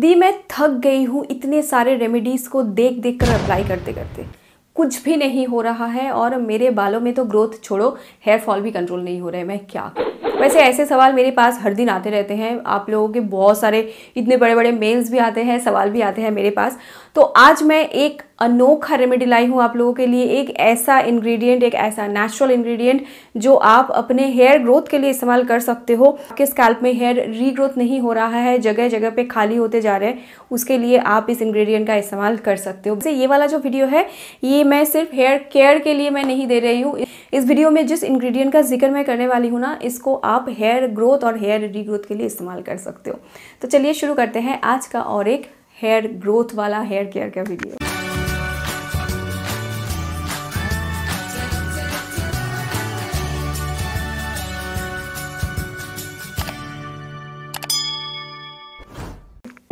दी मैं थक गई हूँ इतने सारे रेमेडीज़ को देख देख कर अप्लाई करते करते कुछ भी नहीं हो रहा है और मेरे बालों में तो ग्रोथ छोड़ो हेयर फॉल भी कंट्रोल नहीं हो रहा है मैं क्या वैसे ऐसे सवाल मेरे पास हर दिन आते रहते हैं आप लोगों के बहुत सारे इतने बड़े बड़े मेल्स भी आते हैं सवाल भी आते हैं मेरे पास तो आज मैं एक अनोखा रेमेडी लाई हूँ आप लोगों के लिए एक ऐसा इंग्रेडिएंट एक ऐसा नेचुरल इंग्रेडिएंट जो आप अपने हेयर ग्रोथ के लिए इस्तेमाल कर सकते हो आपके स्कैल्प में हेयर रीग्रोथ नहीं हो रहा है जगह जगह पे खाली होते जा रहे हैं उसके लिए आप इस इंग्रेडिएंट का इस्तेमाल कर सकते हो ये वाला जो वीडियो है ये मैं सिर्फ हेयर केयर के लिए मैं नहीं दे रही हूँ इस वीडियो में जिस इंग्रेडिएंट का जिक्र मैं करने वाली हूँ ना इसको आप हेयर ग्रोथ और हेयर रीग्रोथ के लिए इस्तेमाल कर सकते हो तो चलिए शुरू करते हैं आज का और एक हेयर ग्रोथ वाला हेयर केयर का video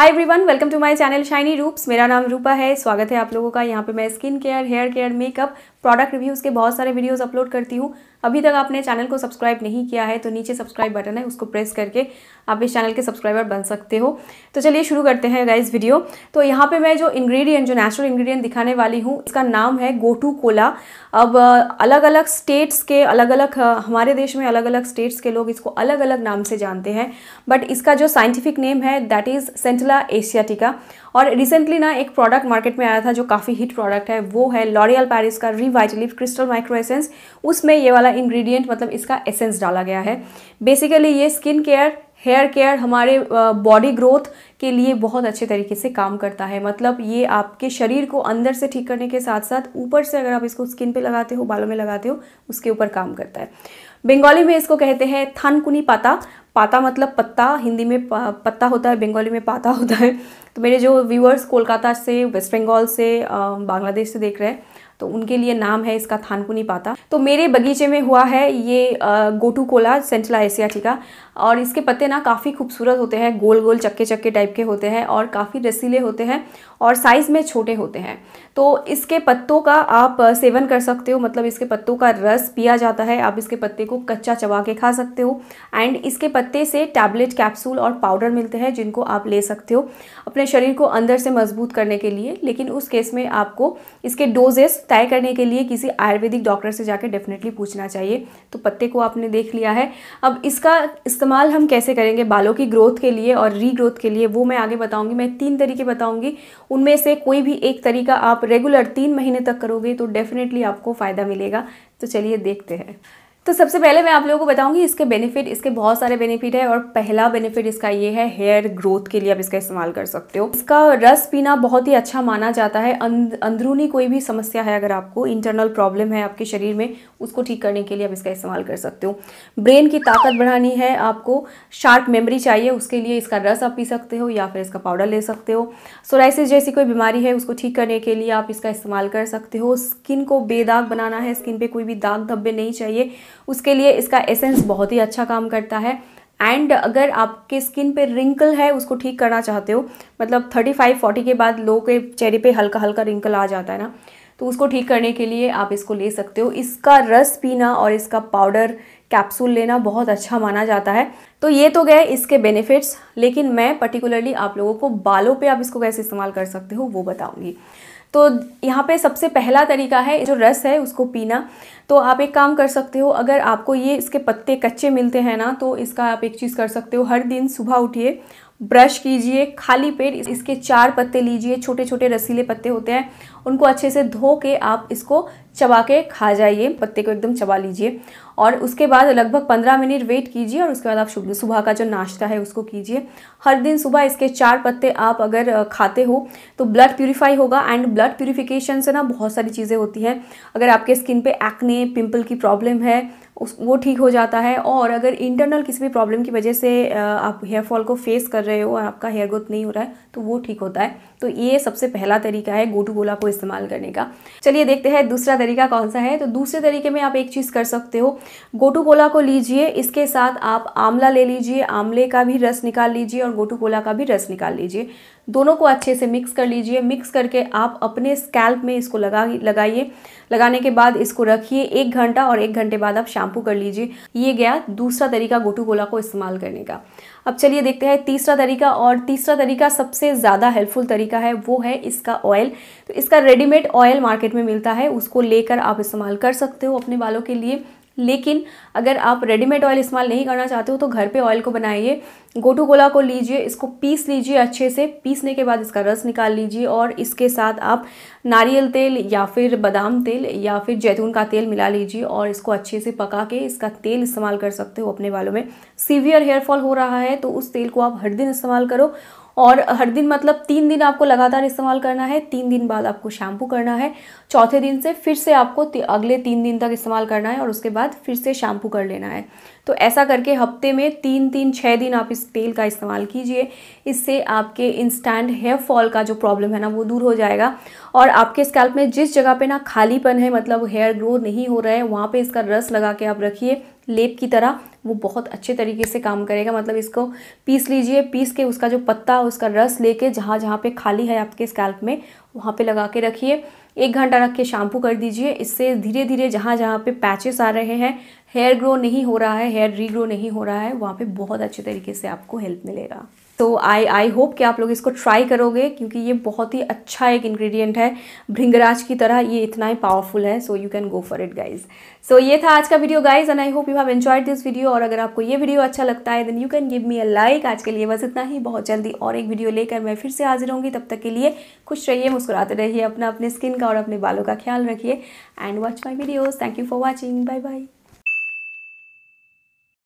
everyone welcome to my channel shiny Roops मेरा नाम रूपा है स्वागत है आप लोगों का यहाँ पे मैं skin care hair care makeup product reviews के बहुत सारे वीडियोज अपलोड करती हूँ अभी तक आपने चैनल को सब्सक्राइब नहीं किया है तो नीचे सब्सक्राइब बटन है उसको प्रेस करके आप इस चैनल के सब्सक्राइबर बन सकते हो तो चलिए शुरू करते हैं गाइज वीडियो तो यहाँ पे मैं जो इंग्रेडिएंट जो नेचुरल इंग्रेडिएंट दिखाने वाली हूँ इसका नाम है गोटू कोला अब अलग अलग स्टेट्स के अलग अलग हमारे देश में अलग अलग स्टेट्स के लोग इसको अलग अलग नाम से जानते हैं बट इसका जो साइंटिफिक नेम है दैट इज़ सेंटला एशियाटिका और रिसेंटली ना एक प्रोडक्ट मार्केट में आया था जो काफ़ी हिट प्रोडक्ट है वो है लॉरियल पैरिस का रिवाइटलिफ क्रिस्टल माइक्रो एसेंस उसमें ये वाला इंग्रेडिएंट मतलब इसका एसेंस डाला गया है बेसिकली ये स्किन केयर हेयर केयर हमारे बॉडी ग्रोथ के लिए बहुत अच्छे तरीके से काम करता है मतलब ये आपके शरीर को अंदर से ठीक करने के साथ साथ ऊपर से अगर आप इसको स्किन पे लगाते हो बालों में लगाते हो उसके ऊपर काम करता है बंगाली में इसको कहते हैं थानकुनी पाता पाता मतलब पत्ता हिंदी में पत्ता होता है बंगाली में पाता होता है तो मेरे जो व्यूअर्स कोलकाता से वेस्ट बंगाल से बांग्लादेश से देख रहे हैं तो उनके लिए नाम है इसका थानकुनी पाता तो मेरे बगीचे में हुआ है ये गोटू कोला सेंटला एसियाटिका और इसके पत्ते ना काफ़ी खूबसूरत होते हैं गोल गोल चक्के चक्के टाइप के होते हैं और काफ़ी रसीले होते हैं और साइज़ में छोटे होते हैं तो इसके पत्तों का आप सेवन कर सकते हो मतलब इसके पत्तों का रस पिया जाता है आप इसके पत्ते को कच्चा चबा के खा सकते हो एंड इसके पत्ते से टैबलेट कैप्सूल और पाउडर मिलते हैं जिनको आप ले सकते हो अपने शरीर को अंदर से मजबूत करने के लिए लेकिन उस केस में आपको इसके डोजेस तय करने के लिए किसी आयुर्वेदिक डॉक्टर से जाकर डेफिनेटली पूछना चाहिए तो पत्ते को आपने देख लिया है अब इसका इस्तेमाल हम कैसे करेंगे बालों की ग्रोथ के लिए और रीग्रोथ के लिए वो मैं आगे बताऊँगी मैं तीन तरीके बताऊँगी उनमें से कोई भी एक तरीका आप रेगुलर तीन महीने तक करोगे तो डेफिनेटली आपको फ़ायदा मिलेगा तो चलिए देखते हैं तो सबसे पहले मैं आप लोगों को बताऊंगी इसके बेनिफिट इसके बहुत सारे बेनिफिट है और पहला बेनिफिट इसका ये है हेयर ग्रोथ के लिए आप इसका इस्तेमाल कर सकते हो इसका रस पीना बहुत ही अच्छा माना जाता है अंदरूनी कोई भी समस्या है अगर आपको इंटरनल प्रॉब्लम है आपके शरीर में उसको ठीक करने के लिए आप इसका इस्तेमाल कर सकते हो ब्रेन की ताकत बढ़ानी है आपको शार्प मेमोरी चाहिए उसके लिए इसका रस आप पी सकते हो या फिर इसका पाउडर ले सकते हो सोराइसिस जैसी कोई बीमारी है उसको ठीक करने के लिए आप इसका इस्तेमाल कर सकते हो स्किन को बेदाग बनाना है स्किन पर कोई भी दाग धब्बे नहीं चाहिए उसके लिए इसका एसेंस बहुत ही अच्छा काम करता है एंड अगर आपके स्किन पे रिंकल है उसको ठीक करना चाहते हो मतलब थर्टी फाइव फोर्टी के बाद लोग के चेहरे पे हल्का हल्का रिंकल आ जाता है ना तो उसको ठीक करने के लिए आप इसको ले सकते हो इसका रस पीना और इसका पाउडर कैप्सूल लेना बहुत अच्छा माना जाता है तो ये तो गए इसके बेनिफिट्स लेकिन मैं पर्टिकुलरली आप लोगों को बालों पे आप इसको कैसे इस्तेमाल कर सकते हो वो बताऊंगी तो यहाँ पे सबसे पहला तरीका है जो रस है उसको पीना तो आप एक काम कर सकते हो अगर आपको ये इसके पत्ते कच्चे मिलते हैं ना तो इसका आप एक चीज़ कर सकते हो हर दिन सुबह उठिए ब्रश कीजिए खाली पेट इसके चार पत्ते लीजिए छोटे छोटे रसीले पत्ते होते हैं उनको अच्छे से धो के आप इसको चबा के खा जाइए पत्ते को एकदम चबा लीजिए और उसके बाद लगभग 15 मिनट वेट कीजिए और उसके बाद आप सुबह का जो नाश्ता है उसको कीजिए हर दिन सुबह इसके चार पत्ते आप अगर खाते हो तो ब्लड प्यूरिफाई होगा एंड ब्लड प्योरीफिकेशन से ना बहुत सारी चीज़ें होती हैं अगर आपके स्किन पे एक्ने पिंपल की प्रॉब्लम है उस वो ठीक हो जाता है और अगर इंटरनल किसी भी प्रॉब्लम की वजह से आप हेयर फॉल को फेस कर रहे हो और आपका हेयर ग्रोथ नहीं हो रहा है तो वो ठीक होता है तो ये सबसे पहला तरीका है गोटू गोला को इस्तेमाल करने का चलिए देखते हैं दूसरा तरीका कौन सा है तो दूसरे तरीके में आप एक चीज़ कर सकते हो गोटू गोला को लीजिए इसके साथ आप आंवला ले लीजिए आंवले का भी रस निकाल लीजिए और गोटू गोला का भी रस निकाल लीजिए दोनों को अच्छे से मिक्स कर लीजिए मिक्स करके आप अपने स्कैल्प में इसको लगा लगाइए लगाने के बाद इसको रखिए एक घंटा और एक घंटे बाद आप शाम शैम्पू कर लीजिए ये गया दूसरा तरीका गोटू गोला को इस्तेमाल करने का अब चलिए देखते हैं तीसरा तरीका और तीसरा तरीका सबसे ज़्यादा हेल्पफुल तरीका है वो है इसका ऑयल तो इसका रेडीमेड ऑयल मार्केट में मिलता है उसको लेकर आप इस्तेमाल कर सकते हो अपने बालों के लिए लेकिन अगर आप रेडीमेड ऑयल इस्तेमाल नहीं करना चाहते हो तो घर पे ऑयल को बनाइए गोटू गोला को लीजिए इसको पीस लीजिए अच्छे से पीसने के बाद इसका रस निकाल लीजिए और इसके साथ आप नारियल तेल या फिर बादाम तेल या फिर जैतून का तेल मिला लीजिए और इसको अच्छे से पका के इसका तेल इस्तेमाल कर सकते हो अपने बालों में सीवियर हेयरफॉल हो रहा है तो उस तेल को आप हर दिन इस्तेमाल करो और हर दिन मतलब तीन दिन आपको लगातार इस्तेमाल करना है तीन दिन बाद आपको शैम्पू करना है चौथे दिन से फिर से आपको अगले तीन दिन तक इस्तेमाल करना है और उसके बाद फिर से शैम्पू कर लेना है तो ऐसा करके हफ्ते में तीन तीन छः दिन आप इस तेल का इस्तेमाल कीजिए इससे आपके इंस्टेंट हेयर फॉल का जो प्रॉब्लम है ना वो दूर हो जाएगा और आपके स्कैल्प में जिस जगह पे ना खालीपन है मतलब हेयर ग्रो नहीं हो रहा है वहाँ पे इसका रस लगा के आप रखिए लेप की तरह वो बहुत अच्छे तरीके से काम करेगा मतलब इसको पीस लीजिए पीस के उसका जो पत्ता उसका रस लेके जहाँ जहाँ पे खाली है आपके स्कैल्प में वहाँ पे लगा के रखिए एक घंटा रख के शैम्पू कर दीजिए इससे धीरे धीरे जहाँ जहाँ पे पैचेस आ रहे हैं हेयर ग्रो नहीं हो रहा है हेयर रीग्रो नहीं हो रहा है वहाँ पर बहुत अच्छे तरीके से आपको हेल्प मिलेगा तो आई आई होप कि आप लोग इसको ट्राई करोगे क्योंकि ये बहुत ही अच्छा एक इंग्रेडिएंट है भृंगराज की तरह ये इतना ही पावरफुल है so you can go for it guys so ये था आज का video guys and I hope you have enjoyed this video और अगर आपको ये वीडियो अच्छा लगता है then you can give me a like आज के लिए बस इतना ही बहुत जल्दी और एक वीडियो लेकर मैं फिर से हाजिर होंगी तब तक के लिए खुश रहिए मुस्कुराते रहिए अपना अपने स्किन का और अपने बालों का ख्याल रखिए and watch my videos thank you for watching bye bye